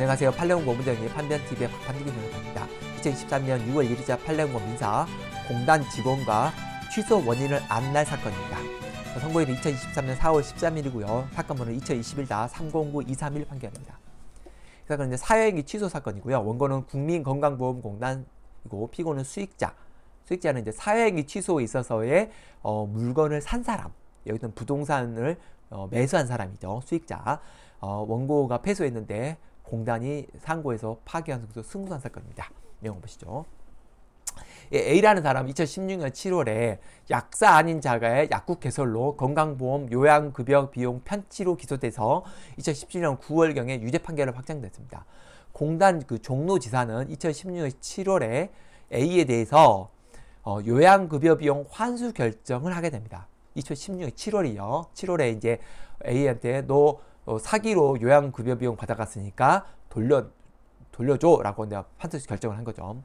안녕하세요. 팔레온고 문정의 판변TV의 박판두기 변호사입니다. 2023년 6월 1일자 팔레온고 민사 공단 직원과 취소 원인을 안 날 사건입니다. 어, 선고일은 2023년 4월 13일이고요. 사건번호는 2021-309231 판결입니다. 이 사건은 사여행위 취소 사건이고요. 원고는 국민건강보험공단이고 피고는 수익자. 수익자는 이제 사여행위 취소에 있어서의 어, 물건을 산 사람. 여기는 부동산을 어, 매수한 사람이죠. 수익자. 어, 원고가 패소했는데 공단이 상고에서 파기환 승소 승부한 사건입니다. 내용 보시죠. 예, A라는 사람 2016년 7월에 약사 아닌 자가의 약국 개설로 건강보험 요양급여 비용 편취로 기소돼서 2017년 9월경에 유죄 판결을 확정됐습니다. 공단 그 종로지사는 2016년 7월에 A에 대해서 어, 요양급여 비용 환수 결정을 하게 됩니다. 2016년 7월이요. 7월에 이제 A한테 너 어, 사기로 요양급여 비용 받아갔으니까 돌려, 돌려줘 라고 내가 판사에서 결정을 한 거죠.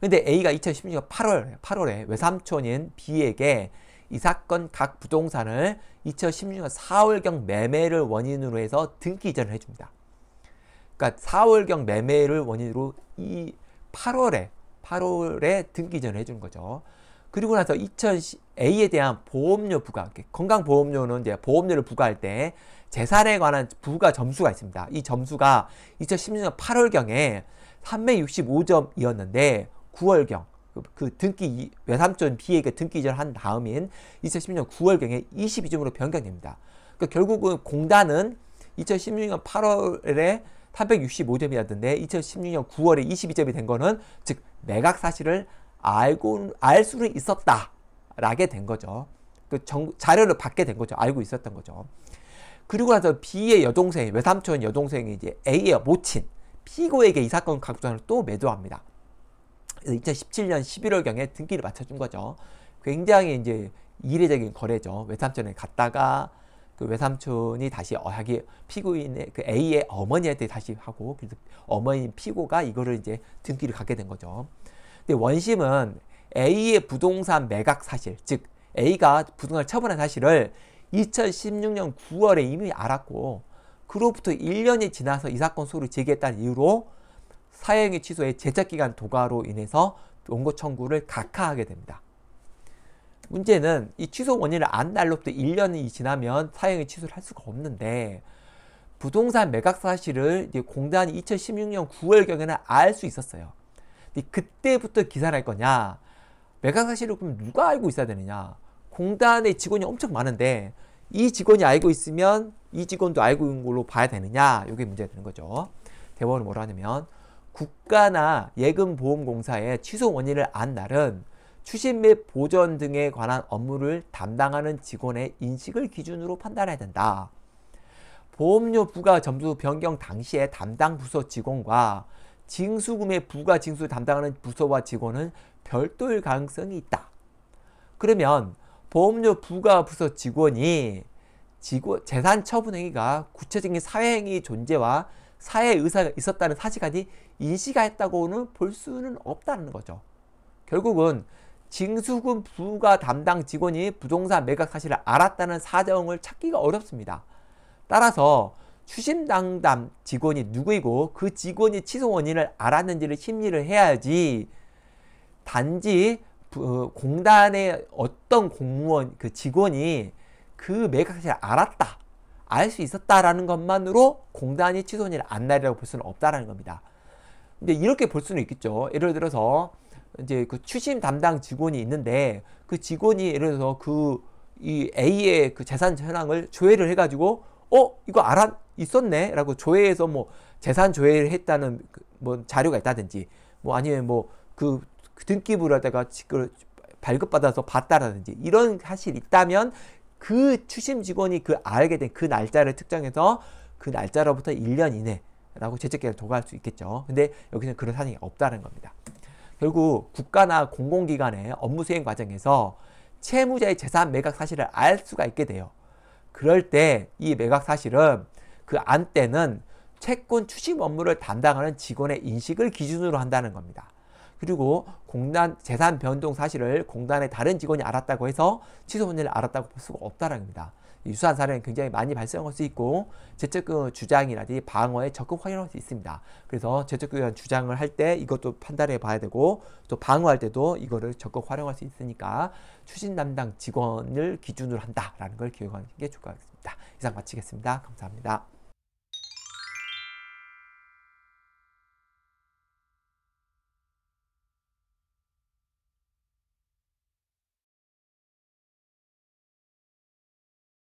근데 A가 2016년 8월, 8월에 외삼촌인 B에게 이 사건 각 부동산을 2016년 4월경 매매를 원인으로 해서 등기 이전을 해줍니다. 그러니까 4월경 매매를 원인으로 이 8월에 8월에 등기 이전을 해준 거죠. 그리고 나서 2010, A에 대한 보험료 부과, 건강보험료는 이제 보험료를 부과할 때 재산에 관한 부가 점수가 있습니다. 이 점수가 2016년 8월경에 365점이었는데 9월경, 그 등기 외삼촌 B에게 등기 이전을 한 다음인 2016년 9월경에 22점으로 변경됩니다. 그러니까 결국은 공단은 2016년 8월에 365점이었는데 2016년 9월에 22점이 된 거는 즉 매각 사실을 알고 알 수는 있었다. 라게된 거죠. 그 정, 자료를 받게 된 거죠. 알고 있었던 거죠. 그리고 나서 B의 여동생, 외삼촌 여동생이 이제 A의 모친, 피고에게 이 사건 각주장을 또 매도합니다. 2017년 11월경에 등기를 맞춰준 거죠. 굉장히 이제 이례적인 거래죠. 외삼촌에 갔다가 그 외삼촌이 다시 자기 피고인의 그 A의 어머니한테 다시 하고 그래서 어머니 피고가 이거를 이제 등기를 갖게 된 거죠. 근데 원심은 A의 부동산 매각 사실, 즉 A가 부동산을 처분한 사실을 2016년 9월에 이미 알았고 그로부터 1년이 지나서 이 사건 소를 제기했다는 이유로 사형의 취소에 제작기간 도가로 인해서 원고 청구를 각하하게 됩니다. 문제는 이 취소 원인을 안 날로부터 1년이 지나면 사형의 취소를 할 수가 없는데 부동산 매각 사실을 이제 공단이 2016년 9월경에는 알 수 있었어요. 그때부터 기사를 할 거냐 매각 사실을 그럼 누가 알고 있어야 되느냐? 공단의 직원이 엄청 많은데 이 직원이 알고 있으면 이 직원도 알고 있는 걸로 봐야 되느냐? 이게 문제가 되는 거죠. 대법원은 뭐라 하냐면 국가나 예금보험공사의 취소 원인을 안 날은 추신 및 보전 등에 관한 업무를 담당하는 직원의 인식을 기준으로 판단해야 된다. 보험료 부과 점수 변경 당시에 담당 부서 직원과 징수금의 부가 징수를 담당하는 부서와 직원은 별도일 가능성이 있다. 그러면 보험료 부가 부서 직원이 직원, 재산 처분 행위가 구체적인 사회 행위 존재와 사회 의사가 있었다는 사실까지 인식했다고는 볼 수는 없다는 거죠. 결국은 징수금 부가 담당 직원이 부동산 매각 사실을 알았다는 사정을 찾기가 어렵습니다. 따라서 추심당담 직원이 누구이고 그 직원이 취소 원인을 알았는지를 심리를 해야지 단지 어, 공단의 어떤 공무원 그 직원이 그 매각사실을 알았다 알 수 있었다라는 것만으로 공단이 취소 원인을 안 날이라고 볼 수는 없다라는 겁니다. 근데 이렇게 볼 수는 있겠죠. 예를 들어서 이제 그 추심 담당 직원이 있는데 그 직원이 예를 들어서 그 이 A의 그 재산 현황을 조회를 해가지고 어 이거 알아 있었네 라고 조회해서 뭐 재산 조회를 했다는 그 뭐 자료가 있다든지 뭐 아니면 뭐 그 등기부를 하다가 발급받아서 봤다라든지 이런 사실 있다면 그 추심 직원이 그 알게 된 그 날짜를 특정해서 그 날짜로부터 1년 이내라고 재채기를 도과할 수 있겠죠. 근데 여기는 그런 사정이 없다는 겁니다. 결국 국가나 공공기관의 업무 수행 과정에서 채무자의 재산 매각 사실을 알 수가 있게 돼요. 그럴 때 이 매각 사실은 그 안때는 채권 추심 업무를 담당하는 직원의 인식을 기준으로 한다는 겁니다. 그리고 공단 재산 변동 사실을 공단의 다른 직원이 알았다고 해서 취소 문제를 알았다고 볼 수가 없다는 겁니다. 유사한 사례는 굉장히 많이 발생할 수 있고 재적금 주장이라든지 방어에 적극 활용할 수 있습니다. 그래서 재적금 주장을 할 때 이것도 판단해 봐야 되고 또 방어할 때도 이거를 적극 활용할 수 있으니까 추진 담당 직원을 기준으로 한다라는 걸 기억하는 게 좋을 것 같습니다. 이상 마치겠습니다. 감사합니다.